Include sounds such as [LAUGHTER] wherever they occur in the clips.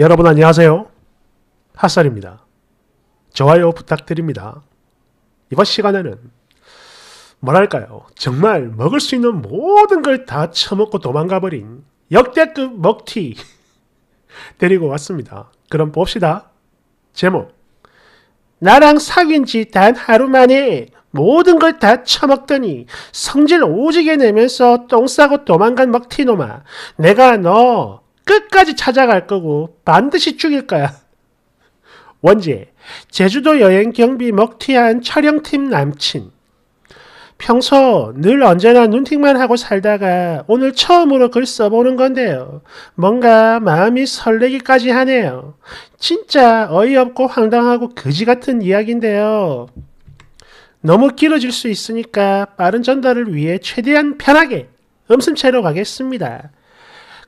여러분 안녕하세요. 핫살입니다. 좋아요 부탁드립니다. 이번 시간에는 뭐랄까요. 정말 먹을 수 있는 모든 걸 다 처먹고 도망가버린 역대급 먹튀 [LAUGHS] 데리고 왔습니다. 그럼 봅시다. 제목 나랑 사귄 지 단 하루 만에 모든 걸 다 처먹더니 성질 오지게 내면서 똥 싸고 도망간 먹튀놈아 내가 너 끝까지 찾아갈 거고 반드시 죽일 거야. 원지, 제주도 여행 경비 먹튀한 촬영팀 남친. 평소 늘 언제나 눈팅만 하고 살다가 오늘 처음으로 글 써보는 건데요. 뭔가 마음이 설레기까지 하네요. 진짜 어이없고 황당하고 거지 같은 이야기인데요. 너무 길어질 수 있으니까 빠른 전달을 위해 최대한 편하게 음슴체로 가겠습니다.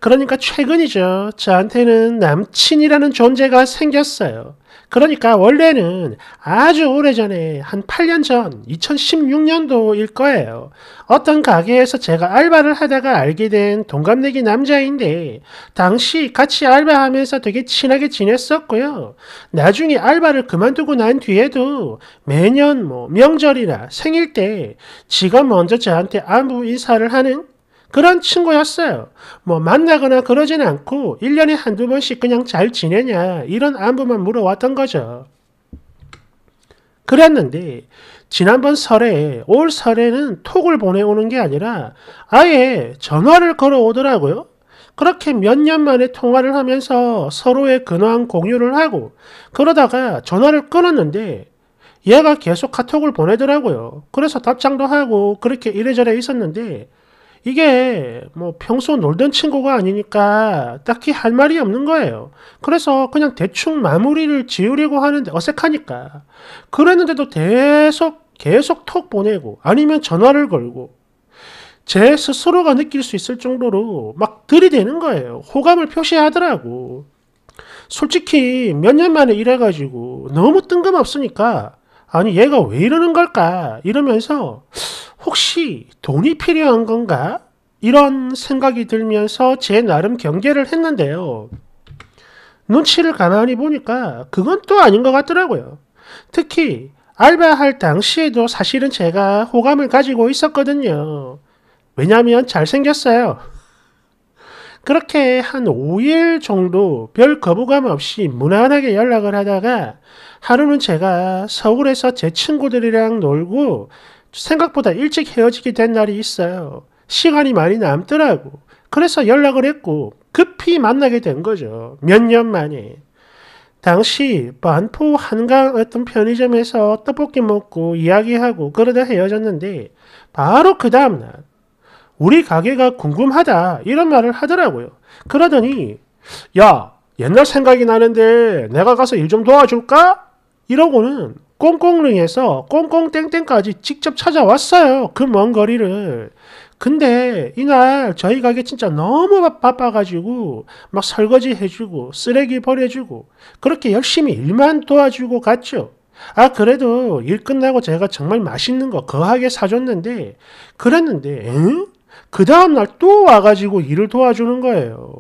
그러니까 최근이죠. 저한테는 남친이라는 존재가 생겼어요. 그러니까 원래는 아주 오래전에 한 8년 전 2016년도일 거예요. 어떤 가게에서 제가 알바를 하다가 알게 된 동갑내기 남자인데 당시 같이 알바하면서 되게 친하게 지냈었고요. 나중에 알바를 그만두고 난 뒤에도 매년 뭐 명절이나 생일 때 지가 먼저 저한테 안부 인사를 하는 그런 친구였어요. 뭐 만나거나 그러진 않고 1년에 한두 번씩 그냥 잘 지내냐 이런 안부만 물어왔던 거죠. 그랬는데 지난번 설에 올 설에는 톡을 보내오는 게 아니라 아예 전화를 걸어오더라고요. 그렇게 몇 년 만에 통화를 하면서 서로의 근황 공유를 하고 그러다가 전화를 끊었는데 얘가 계속 카톡을 보내더라고요. 그래서 답장도 하고 그렇게 이래저래 있었는데 이게 뭐 평소 놀던 친구가 아니니까 딱히 할 말이 없는 거예요. 그래서 그냥 대충 마무리를 지으려고 하는데 어색하니까. 그랬는데도 계속, 계속 톡 보내고 아니면 전화를 걸고 제 스스로가 느낄 수 있을 정도로 막 들이대는 거예요. 호감을 표시하더라고. 솔직히 몇 년 만에 일해가지고 너무 뜬금없으니까 아니 얘가 왜 이러는 걸까 이러면서 혹시 돈이 필요한 건가? 이런 생각이 들면서 제 나름 경계를 했는데요. 눈치를 가만히 보니까 그건 또 아닌 것 같더라고요. 특히 알바할 당시에도 사실은 제가 호감을 가지고 있었거든요. 왜냐하면 잘생겼어요. 그렇게 한 5일 정도 별 거부감 없이 무난하게 연락을 하다가 하루는 제가 서울에서 제 친구들이랑 놀고 생각보다 일찍 헤어지게 된 날이 있어요. 시간이 많이 남더라고. 그래서 연락을 했고 급히 만나게 된 거죠. 몇 년 만에. 당시 반포 한강 어떤 편의점에서 떡볶이 먹고 이야기하고 그러다 헤어졌는데 바로 그 다음날 우리 가게가 궁금하다 이런 말을 하더라고요. 그러더니 야 옛날 생각이 나는데 내가 가서 일 좀 도와줄까? 이러고는 꽁꽁릉에서 꽁꽁땡땡까지 직접 찾아왔어요. 그 먼 거리를. 근데 이날 저희 가게 진짜 너무 바빠가지고 막 설거지 해주고 쓰레기 버려주고 그렇게 열심히 일만 도와주고 갔죠. 아 그래도 일 끝나고 제가 정말 맛있는 거 거하게 사줬는데 그랬는데 응? 그 다음날 또 와가지고 일을 도와주는 거예요.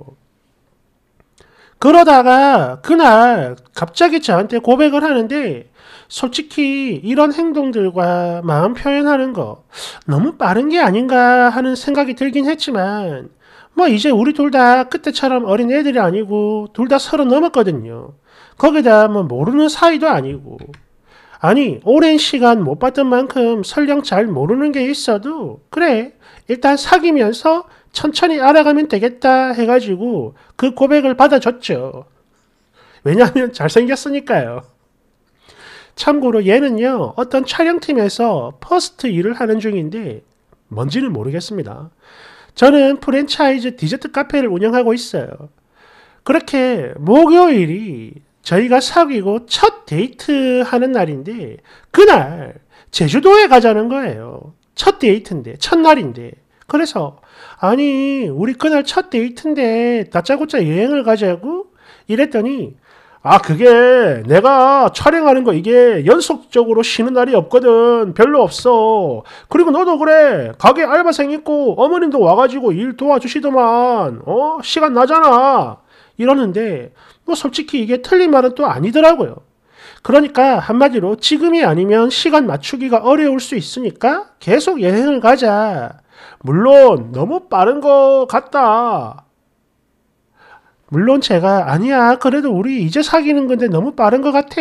그러다가 그날 갑자기 저한테 고백을 하는데 솔직히 이런 행동들과 마음 표현하는 거 너무 빠른 게 아닌가 하는 생각이 들긴 했지만 뭐 이제 우리 둘 다 그때처럼 어린 애들이 아니고 둘 다 서른 넘었거든요. 거기다 뭐 모르는 사이도 아니고 아니 오랜 시간 못 봤던 만큼 설령 잘 모르는 게 있어도 그래 일단 사귀면서 천천히 알아가면 되겠다 해가지고 그 고백을 받아줬죠. 왜냐하면 잘생겼으니까요. 참고로 얘는요, 어떤 촬영팀에서 퍼스트 일을 하는 중인데, 뭔지는 모르겠습니다. 저는 프랜차이즈 디저트 카페를 운영하고 있어요. 그렇게 목요일이 저희가 사귀고 첫 데이트 하는 날인데, 그날 제주도에 가자는 거예요. 첫 데이트인데, 첫날인데. 그래서 아니 우리 그날 첫 데이트인데 다짜고짜 여행을 가자고 이랬더니 아 그게 내가 촬영하는 거 이게 연속적으로 쉬는 날이 없거든 별로 없어 그리고 너도 그래 가게 알바생 있고 어머님도 와가지고 일 도와주시더만 어 시간 나잖아 이러는데 뭐 솔직히 이게 틀린 말은 또 아니더라고요 그러니까 한마디로 지금이 아니면 시간 맞추기가 어려울 수 있으니까 계속 여행을 가자 물론 너무 빠른 것 같다. 물론 제가 아니야 그래도 우리 이제 사귀는 건데 너무 빠른 것 같아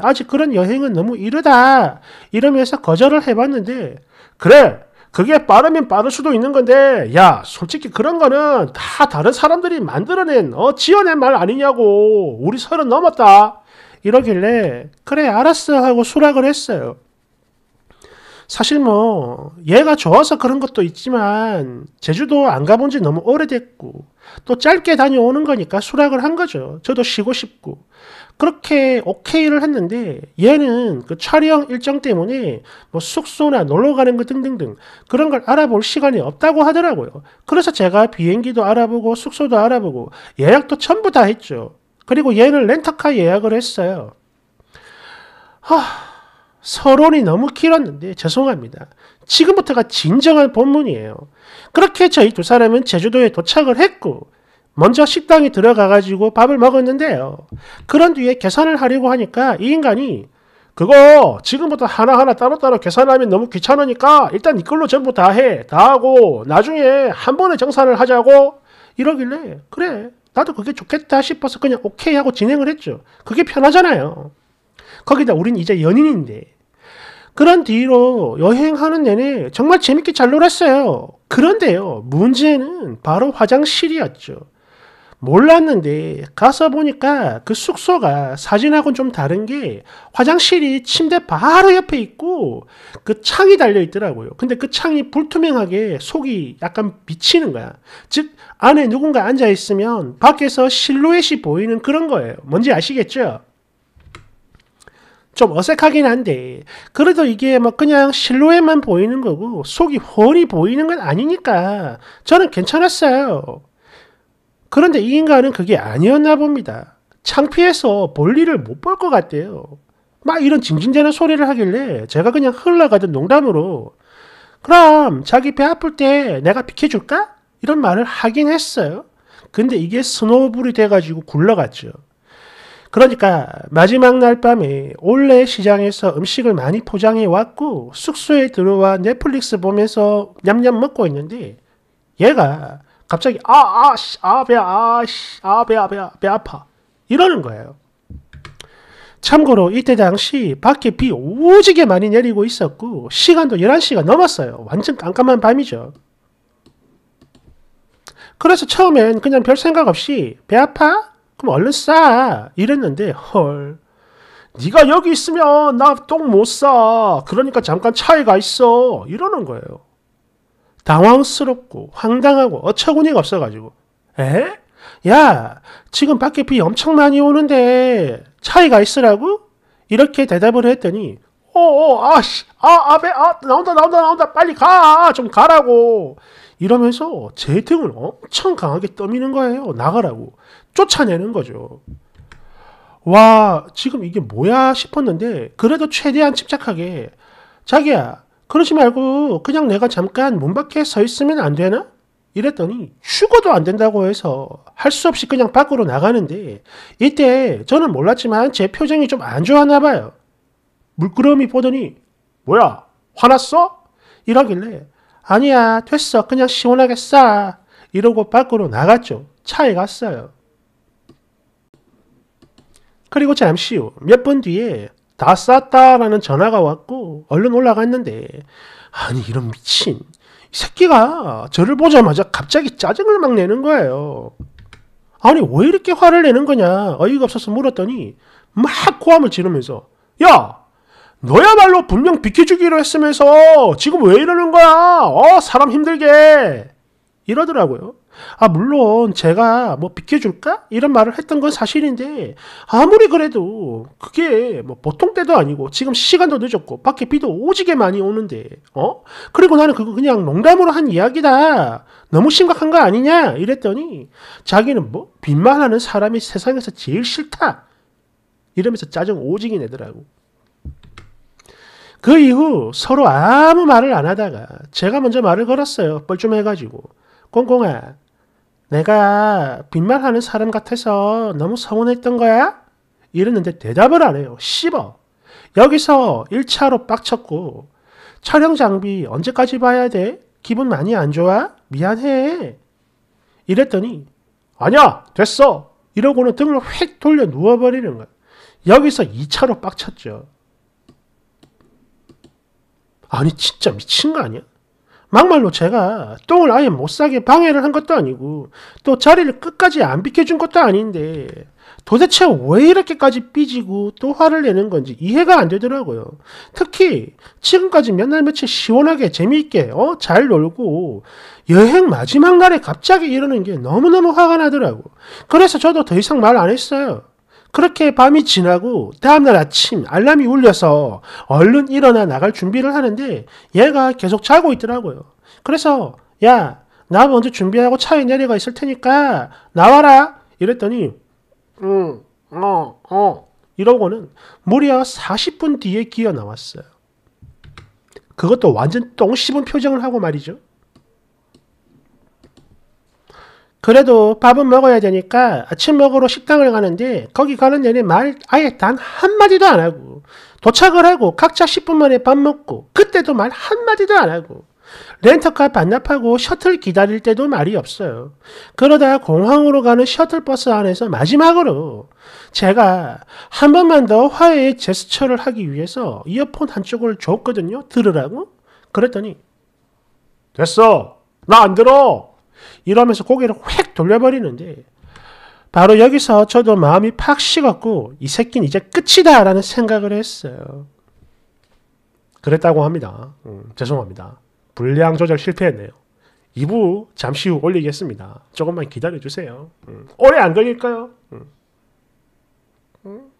아직 그런 여행은 너무 이르다 이러면서 거절을 해봤는데 그래 그게 빠르면 빠를 수도 있는 건데 야 솔직히 그런 거는 다 다른 사람들이 만들어낸 어 지어낸 말 아니냐고 우리 서른 넘었다 이러길래 그래 알았어 하고 수락을 했어요 사실 뭐 얘가 좋아서 그런 것도 있지만 제주도 안 가본 지 너무 오래됐고 또 짧게 다녀오는 거니까 수락을 한 거죠. 저도 쉬고 싶고 그렇게 오케이를 했는데 얘는 그 촬영 일정 때문에 뭐 숙소나 놀러 가는 거 등등등 그런 걸 알아볼 시간이 없다고 하더라고요. 그래서 제가 비행기도 알아보고 숙소도 알아보고 예약도 전부 다 했죠. 그리고 얘는 렌터카 예약을 했어요. 하... 서론이 너무 길었는데 죄송합니다. 지금부터가 진정한 본문이에요. 그렇게 저희 두 사람은 제주도에 도착을 했고 먼저 식당에 들어가가지고 밥을 먹었는데요. 그런 뒤에 계산을 하려고 하니까 이 인간이 그거 지금부터 하나하나 따로따로 계산하면 너무 귀찮으니까 일단 이걸로 전부 다 해. 다 하고 나중에 한 번에 정산을 하자고 이러길래 그래 나도 그게 좋겠다 싶어서 그냥 오케이 하고 진행을 했죠. 그게 편하잖아요. 거기다 우린 이제 연인인데 그런 뒤로 여행하는 내내 정말 재밌게 잘 놀았어요. 그런데요, 문제는 바로 화장실이었죠. 몰랐는데 가서 보니까 그 숙소가 사진하고는 좀 다른 게 화장실이 침대 바로 옆에 있고 그 창이 달려 있더라고요. 근데 그 창이 불투명하게 속이 약간 비치는 거야. 즉 안에 누군가 앉아 있으면 밖에서 실루엣이 보이는 그런 거예요. 뭔지 아시겠죠? 좀 어색하긴 한데 그래도 이게 뭐 그냥 실루엣만 보이는 거고 속이 훤히 보이는 건 아니니까 저는 괜찮았어요. 그런데 이 인간은 그게 아니었나 봅니다. 창피해서 볼일을 못 볼 것 같대요. 막 이런 징징대는 소리를 하길래 제가 그냥 흘러가던 농담으로 그럼 자기 배 아플 때 내가 비켜줄까? 이런 말을 하긴 했어요. 근데 이게 스노우볼이 돼가지고 굴러갔죠. 그러니까 마지막 날 밤에 원래 시장에서 음식을 많이 포장해 왔고 숙소에 들어와 넷플릭스 보면서 냠냠 먹고 있는데 얘가 갑자기 아 아씨 아배 아씨 아배야 배배 아, 아, 아파 이러는 거예요. 참고로 이때 당시 밖에 비 오지게 많이 내리고 있었고 시간도 11시가 넘었어요. 완전 깜깜한 밤이죠. 그래서 처음엔 그냥 별 생각 없이 배 아파? 그럼 얼른 싸 이랬는데 헐 네가 여기 있으면 나 똥 못 싸. 그러니까 잠깐 차이가 있어. 이러는 거예요. 당황스럽고 황당하고 어처구니가 없어가지고 에? 야 지금 밖에 비 엄청 많이 오는데 차이가 있으라고? 이렇게 대답을 했더니 어어 아씨 아아배 아 나온다 나온다 나온다 빨리 가좀 아, 가라고 이러면서 제 등을 엄청 강하게 떠미는 거예요 나가라고 쫓아내는 거죠 와 지금 이게 뭐야 싶었는데 그래도 최대한 침착하게 자기야 그러지 말고 그냥 내가 잠깐 문 밖에 서 있으면 안 되나? 이랬더니 죽어도 안 된다고 해서 할 수 없이 그냥 밖으로 나가는데 이때 저는 몰랐지만 제 표정이 좀 안 좋았나 봐요. 물끄러미 보더니 뭐야 화났어? 이러길래 아니야 됐어 그냥 시원하게 싸 이러고 밖으로 나갔죠. 차에 갔어요. 그리고 잠시 후몇분 뒤에 다 쌌다라는 전화가 왔고 얼른 올라갔는데 아니 이런 미친 이 새끼가 저를 보자마자 갑자기 짜증을 막 내는 거예요. 아니 왜 이렇게 화를 내는 거냐 어이가 없어서 물었더니 막 고함을 지르면서 야 너야말로 분명 비켜주기로 했으면서 지금 왜 이러는 거야? 어, 사람 힘들게. 이러더라고요. 아, 물론 제가 뭐 비켜줄까? 이런 말을 했던 건 사실인데, 아무리 그래도 그게 뭐 보통 때도 아니고, 지금 시간도 늦었고, 밖에 비도 오지게 많이 오는데, 어? 그리고 나는 그거 그냥 농담으로 한 이야기다. 너무 심각한 거 아니냐? 이랬더니, 자기는 뭐, 빚만 하는 사람이 세상에서 제일 싫다. 이러면서 짜증 오지게 내더라고. 그 이후 서로 아무 말을 안 하다가 제가 먼저 말을 걸었어요. 뻘쭘해가지고. 꽁꽁아, 내가 빈말 하는 사람 같아서 너무 서운했던 거야? 이랬는데 대답을 안 해요. 씹어. 여기서 1차로 빡쳤고 촬영 장비 언제까지 봐야 돼? 기분 많이 안 좋아? 미안해. 이랬더니 아니야 됐어 이러고는 등을 휙 돌려 누워버리는 거야. 여기서 2차로 빡쳤죠. 아니 진짜 미친 거 아니야? 막말로 제가 똥을 아예 못 싸게 방해를 한 것도 아니고 또 자리를 끝까지 안 비켜준 것도 아닌데 도대체 왜 이렇게까지 삐지고 또 화를 내는 건지 이해가 안 되더라고요. 특히 지금까지 몇 날 며칠 시원하게 재미있게 어? 잘 놀고 여행 마지막 날에 갑자기 이러는 게 너무너무 화가 나더라고. 그래서 저도 더 이상 말 안 했어요. 그렇게 밤이 지나고 다음날 아침 알람이 울려서 얼른 일어나 나갈 준비를 하는데 얘가 계속 자고 있더라고요. 그래서 야, 나 먼저 준비하고 차에 내려가 있을 테니까 나와라 이랬더니 응, 어, 어 이러고는 무려 40분 뒤에 기어 나왔어요. 그것도 완전 똥 씹은 표정을 하고 말이죠. 그래도 밥은 먹어야 되니까 아침 먹으러 식당을 가는데 거기 가는 내내 말 아예 단 한마디도 안 하고 도착을 하고 각자 10분 만에 밥 먹고 그때도 말 한마디도 안 하고 렌터카 반납하고 셔틀 기다릴 때도 말이 없어요. 그러다 공항으로 가는 셔틀버스 안에서 마지막으로 제가 한 번만 더 화해의 제스처를 하기 위해서 이어폰 한쪽을 줬거든요. 들으라고? 그랬더니 됐어! 나 안 들어! 이러면서 고개를 휙 돌려버리는데 바로 여기서 저도 마음이 팍 식었고 이 새끼는 이제 끝이다 라는 생각을 했어요. 그랬다고 합니다. 음, 죄송합니다. 분량 조절 실패했네요. 2부 잠시 후 올리겠습니다. 조금만 기다려주세요. 음, 오래 안 걸릴까요? 음. 음.